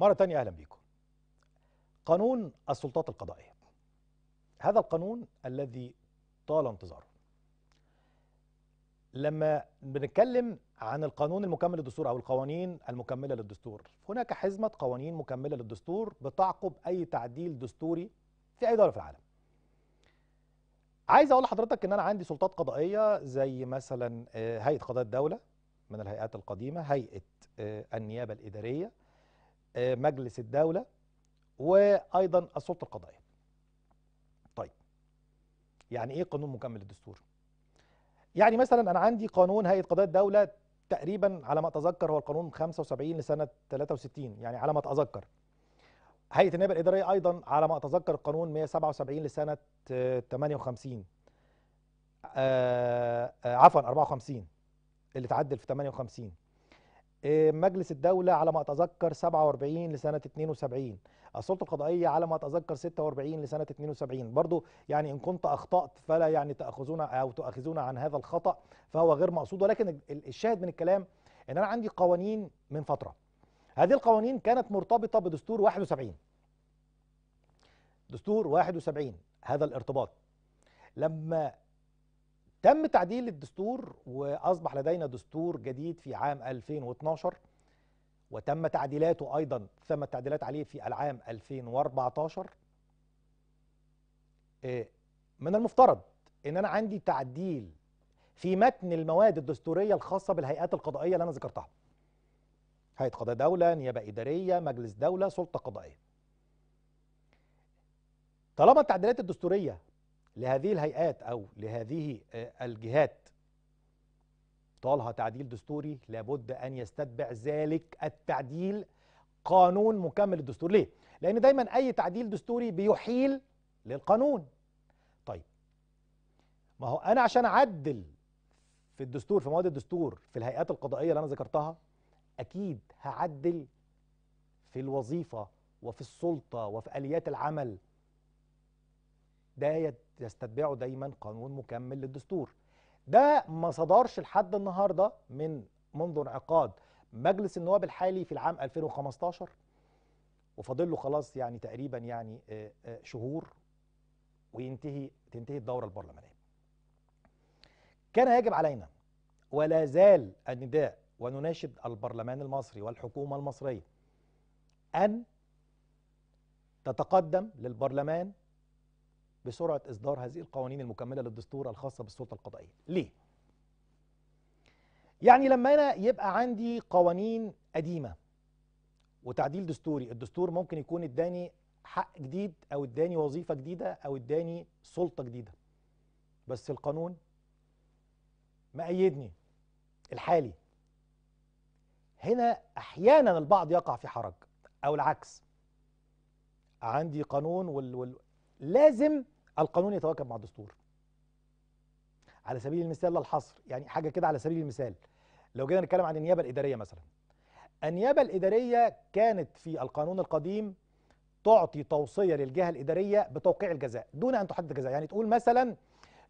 مرة تانية أهلا بيكم قانون السلطات القضائية هذا القانون الذي طال انتظاره لما بنتكلم عن القانون المكمل للدستور أو القوانين المكملة للدستور هناك حزمة قوانين مكملة للدستور بتعقب أي تعديل دستوري في أي دولة في العالم عايز اقول لحضرتك ان انا عندي سلطات قضائيه زي مثلا آه، هيئه قضاء الدوله من الهيئات القديمه هيئه آه، النيابه الاداريه آه، مجلس الدولة وأيضا السلطة القضائية طيب يعني إيه قانون مكمل الدستور؟ يعني مثلا أنا عندي قانون هيئة قضاء الدولة تقريبا على ما أتذكر هو القانون 75 لسنة 63 يعني على ما أتذكر هيئة النيابة الإدارية أيضا على ما أتذكر القانون 177 لسنة 58 آه، آه، عفوا 54 اللي اتعدل في 58 آه، مجلس الدولة على ما أتذكر 47 لسنة 72 السلطة القضائية على ما أتذكر 46 لسنة 72 برضو يعني إن كنت أخطأت فلا يعني تأخذون أو تؤخذون عن هذا الخطأ فهو غير مقصود ولكن الشاهد من الكلام إن أنا عندي قوانين من فترة هذه القوانين كانت مرتبطة بدستور 71 دستور 71 هذا الارتباط لما تم تعديل الدستور وأصبح لدينا دستور جديد في عام 2012 وتم تعديلاته أيضا تم التعديلات عليه في العام 2014 آه، من المفترض أن أنا عندي تعديل في متن المواد الدستورية الخاصة بالهيئات القضائية اللي أنا ذكرتها هيئة قضاء دولة نيابة إدارية مجلس دولة سلطة قضائية طالما التعديلات الدستورية لهذه الهيئات أو لهذه آه، الجهات طالها تعديل دستوري لابد أن يستتبع ذلك التعديل قانون مكمل الدستور ليه؟ لأن دايما أي تعديل دستوري بيحيل للقانون طيب ما هو أنا عشان أعدل في الدستور في مواد الدستور في الهيئات القضائية اللي أنا ذكرتها أكيد هعدل في الوظيفة وفي السلطة وفي آليات العمل ده يستتبعه دايما قانون مكمل للدستور ده ما صدرش لحد النهارده من منذ انعقاد مجلس النواب الحالي في العام 2015 وفاضل له خلاص يعني تقريبا يعني آه، آه، شهور وينتهي تنتهي الدوره البرلمانيه. كان يجب علينا ولا زال النداء ونناشد البرلمان المصري والحكومه المصريه ان تتقدم للبرلمان بسرعة إصدار هذه القوانين المكملة للدستور الخاصة بالسلطة القضائية ليه؟ يعني لما أنا يبقى عندي قوانين قديمة وتعديل دستوري الدستور ممكن يكون اداني حق جديد أو اداني وظيفة جديدة أو اداني سلطة جديدة بس القانون مأيدني الحالي هنا أحيانا البعض يقع في حرج أو العكس عندي قانون وال... وال... لازم القانون يتواكب مع الدستور على سبيل المثال لا الحصر يعني حاجه كده على سبيل المثال لو جينا نتكلم عن النيابه الاداريه مثلا النيابه الاداريه كانت في القانون القديم تعطي توصيه للجهه الاداريه بتوقيع الجزاء دون ان تحدد الجزاء يعني تقول مثلا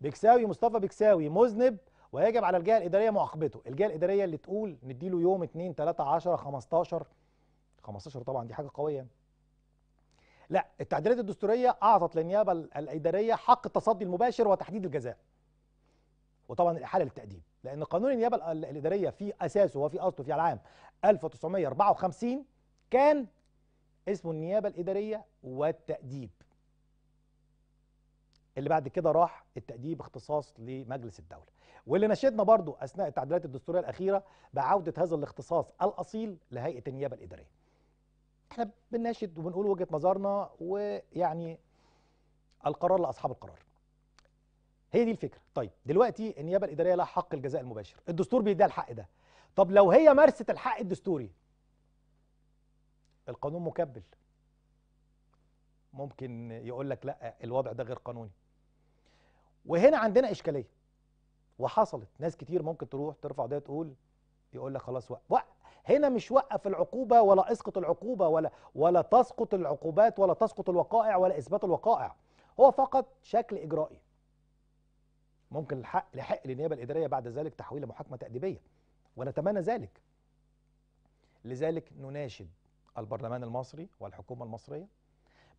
بكساوي مصطفى بكساوي مذنب ويجب على الجهه الاداريه معاقبته الجهه الاداريه اللي تقول نديله يوم 2 3 10 15 15 طبعا دي حاجه قويه لا التعديلات الدستوريه اعطت للنيابه الاداريه حق التصدي المباشر وتحديد الجزاء وطبعا الاحاله للتاديب لان قانون النيابه الاداريه في اساسه وفي اصله في العام 1954 كان اسمه النيابه الاداريه والتاديب اللي بعد كده راح التأديب اختصاص لمجلس الدولة واللي نشدنا برضو أثناء التعديلات الدستورية الأخيرة بعودة هذا الاختصاص الأصيل لهيئة النيابة الإدارية احنا بنناشد وبنقول وجهه نظرنا ويعني القرار لاصحاب القرار هي دي الفكره طيب دلوقتي النيابه الاداريه لها حق الجزاء المباشر الدستور بيديها الحق ده طب لو هي مارست الحق الدستوري القانون مكبل ممكن يقول لك لا الوضع ده غير قانوني وهنا عندنا اشكاليه وحصلت ناس كتير ممكن تروح ترفع ده تقول يقول لك خلاص وقف وق هنا مش وقف العقوبة ولا اسقط العقوبة ولا ولا تسقط العقوبات ولا تسقط الوقائع ولا إثبات الوقائع هو فقط شكل إجرائي ممكن الحق لحق للنيابة الإدارية بعد ذلك تحويل محاكمة تأديبية ونتمنى ذلك لذلك نناشد البرلمان المصري والحكومة المصرية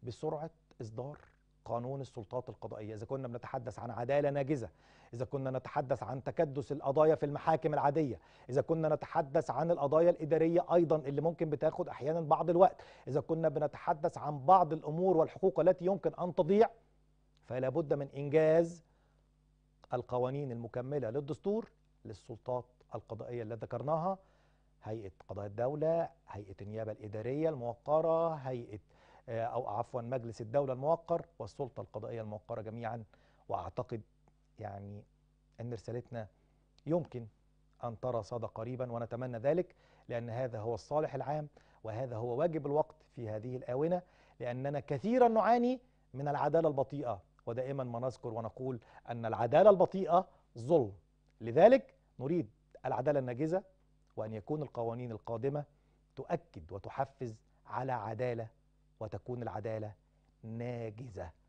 بسرعة إصدار قانون السلطات القضائية إذا كنا بنتحدث عن عدالة ناجزة إذا كنا نتحدث عن تكدس القضايا في المحاكم العادية إذا كنا نتحدث عن القضايا الإدارية أيضا اللي ممكن بتاخد أحيانا بعض الوقت إذا كنا بنتحدث عن بعض الأمور والحقوق التي يمكن أن تضيع فلا بد من إنجاز القوانين المكملة للدستور للسلطات القضائية اللي ذكرناها هيئة قضاء الدولة هيئة النيابة الإدارية الموقرة هيئة آه، أو عفوا مجلس الدولة الموقر والسلطة القضائية الموقرة جميعا وأعتقد يعني أن رسالتنا يمكن أن ترى صدى قريبا ونتمنى ذلك لأن هذا هو الصالح العام وهذا هو واجب الوقت في هذه الآونة لأننا كثيرا نعاني من العدالة البطيئة ودائما ما نذكر ونقول أن العدالة البطيئة ظلم لذلك نريد العدالة الناجزة وأن يكون القوانين القادمة تؤكد وتحفز على عدالة وتكون العدالة ناجزة